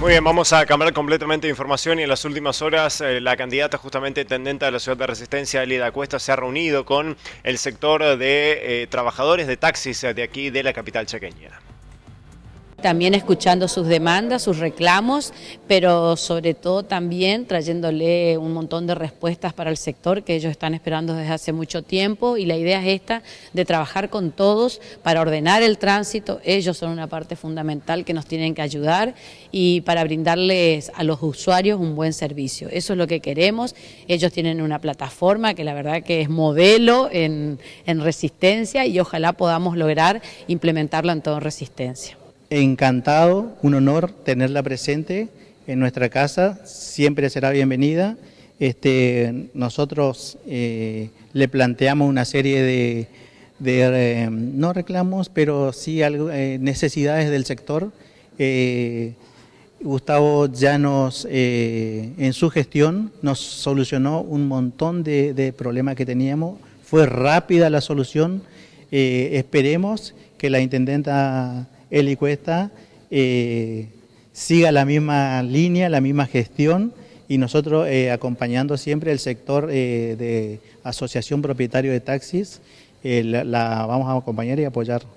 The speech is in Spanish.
Muy bien, vamos a cambiar completamente de información y en las últimas horas eh, la candidata justamente tendente de la ciudad de Resistencia, Lida Cuesta, se ha reunido con el sector de eh, trabajadores de taxis de aquí de la capital chaqueña. También escuchando sus demandas, sus reclamos, pero sobre todo también trayéndole un montón de respuestas para el sector que ellos están esperando desde hace mucho tiempo y la idea es esta de trabajar con todos para ordenar el tránsito. Ellos son una parte fundamental que nos tienen que ayudar y para brindarles a los usuarios un buen servicio. Eso es lo que queremos. Ellos tienen una plataforma que la verdad que es modelo en, resistencia y ojalá podamos lograr implementarlo en todo resistencia encantado, un honor tenerla presente en nuestra casa, siempre será bienvenida. Este, nosotros eh, le planteamos una serie de, eh, no reclamos, pero sí eh, necesidades del sector. Gustavo ya nos, en su gestión, nos solucionó un montón de problemas que teníamos. Fue rápida la solución. esperemos que la intendenta y Cuesta eh, siga la misma línea, la misma gestión y nosotros eh, acompañando siempre el sector eh, de asociación propietario de taxis, la vamos a acompañar y apoyar.